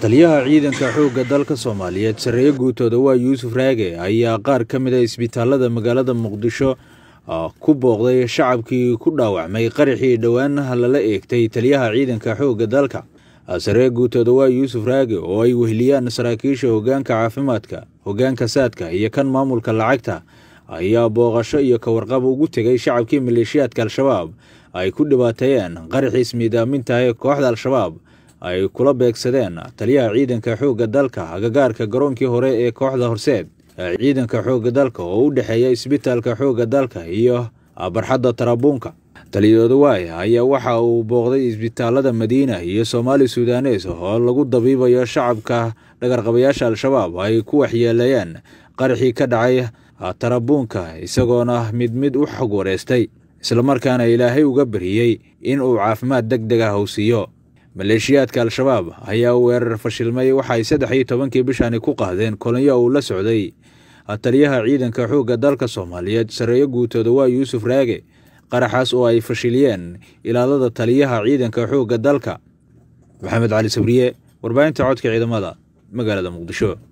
taliyaha ciidanka xoogga dalka soomaaliyeed sarreeye guutooda waa yuusuf raage ayaa qaar ka mid a ah isbitaalada magaalada muqdisho ah, ku booqday shacabkii ku dhaawacmay qaraxii dhowaanaha lala eegtay taliyaha ciidanka xoogga dalka ah, sarreeye guutooda waa yuusuf raage oo ay wehliyaan saraakiisha hoggaanka caafimaadka hoggaanka saadka iyo kan maamulka lacagta ayaa booqasho iyo kawarqab ugu tegay shacabkii maleeshiyaadka al-shabaab ay ku dhibaateeyeen qaraxii ismiidaaminta ee kooxda al-shabaab ay kula beegsadeen taliyaha ciidanka xoogga dalka agagaarka garoonkii hore ee kooxda horseed ciidanka xoogga dalka oo u dhexeeya isbitaalka xoogga dalka iyo barxadda tarabuunka taliyooda waay ayaa waxa uu booqday isbitaalada madiina iyo soomaali sudanees oo lagu dabiibayo shacabka dhagarqabayaasha al-shabaab ay ku waxyeeleeyeen qaraxii ka dhacay Ah, tarabuunka isagoona ah mid mid u xog wareystay islamarkaana ilaahay uga beriyey in uu caafimaad deg deg dega howsiiyo maleeshiyaadka al-shabaab ayaa weerar fashilmay waxay saddex iyo tobankii bishani ku qaadeen kolonyo uu la socday ah, taliyaha ciidanka xoogga dalka soomaaliyeed sarreeyo guutooda waa yuusuf raage qaraxaas oo ay fashiliyeen ilaalada taliyaha ciidanka xoogga dalka maxamed cali sabriye warbaahinta codka ciidamada magaalada muqdisho